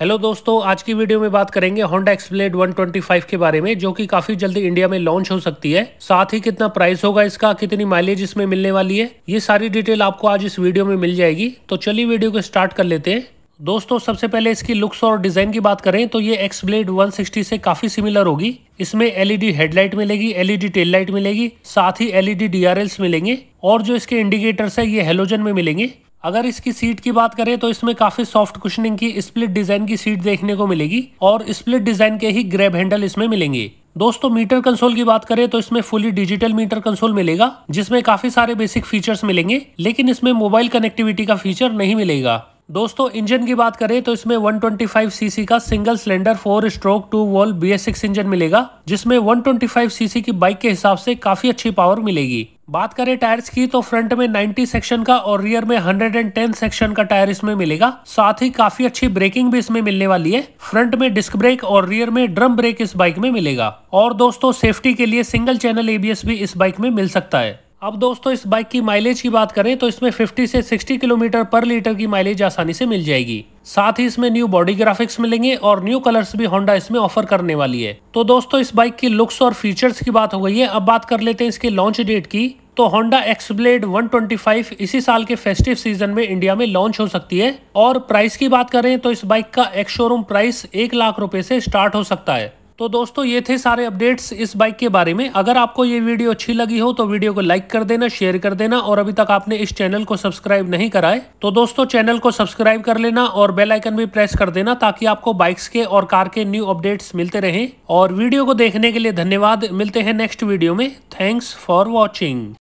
hello दोस्तों आज की वीडियो में बात करेंगे होंडा एक्सप्लेड 125 के बारे में जो कि काफी जल्दी इंडिया में लॉन्च हो सकती है साथ ही कितना प्राइस होगा इसका कितनी माइलेज इसमें मिलने वाली है ये सारी डिटेल आपको आज इस वीडियो में मिल जाएगी तो चलिए वीडियो को स्टार्ट कर लेते हैं दोस्तों सबसे पहले इसकी लुक्स और डिजाइन की बात करें तो ये एक्स ब्लेड 160 से काफी सिमिलर होगी इसमें एलईडी हेडलाइट मिलेगी एलईडी टेल लाइट मिलेगी साथ ही एलईडी डीआरएल्स मिलेंगे और जो इसके इंडिकेटर्स है ये हेलोजन में मिलेंगे अगर इसकी सीट की बात करें तो इसमें काफी सॉफ्ट कुशनिंग की स्प्लिट डिजाइन की सीट देखने को मिलेगी और स्प्लिट डिजाइन के ही ग्रैब हैंडल इसमें मिलेंगे दोस्तों मीटर कंसोल की बात करें तो इसमें फुली डिजिटल मीटर कंसोल मिलेगा जिसमें काफी सारे बेसिक फीचर्स मिलेंगे लेकिन इसमें मोबाइल कनेक्टिविटी का फीचर नहीं मिलेगा दोस्तों इंजन की बात करें तो इसमें 125 सीसी का single cylinder four stroke two valve B engine मिलेगा जिसमें 125 सीसी की बाइक के हिसाब से काफी अच्छी पावर मिलेगी बात करें टायर्स की तो फ्रंट में 90 सेक्शन का और रियर में 110 सेक्शन का टायर इसमें मिलेगा साथ ही काफी अच्छी ब्रेकिंग भी इसमें मिलने वाली है फ्रंट में डिस्क ब्रेक और रियर में ड्रम ब्रेक इस बाइक में मिलेगा और दोस्तों सेफ्टी के लिए सिंगल चैनल एबीएस भी इस बाइक में मिल सकता है अब दोस्तों इस बाइक की माइलेज की बात करें तो इसमें 50 से 60 किलोमीटर पर लीटर की माइलेज आसानी से मिल जाएगी साथ ही इसमें न्यू बॉडी ग्राफिक्स मिलेंगे और न्यू कलर्स भी होंडा इसमें ऑफर करने वाली है तो दोस्तों इस बाइक की लुक्स और फीचर्स की बात हो गई है अब बात कर लेते हैं इसके लॉन्च डेट की तो होंडा एक्सब्लेड 125 इसी साल के फेस्टिव सीजन में इंडिया में लॉन्च हो सकती है और प्राइस की बात करें तो इस बाइक का एक्स शोरूम प्राइस एक लाख रुपए से स्टार्ट हो सकता है तो दोस्तों ये थे सारे अपडेट्स इस बाइक के बारे में अगर आपको ये वीडियो अच्छी लगी हो तो वीडियो को लाइक कर देना शेयर कर देना और अभी तक आपने इस चैनल को सब्सक्राइब नहीं कराए तो दोस्तों चैनल को सब्सक्राइब कर लेना और बेल आइकन भी प्रेस कर देना ताकि आपको बाइक्स के और कार के न्यू अपडेट्स मिलते रहें और वीडियो को देखने के लिए धन्यवाद मिलते हैं नेक्स्ट वीडियो में थैंक्स फॉर वॉचिंग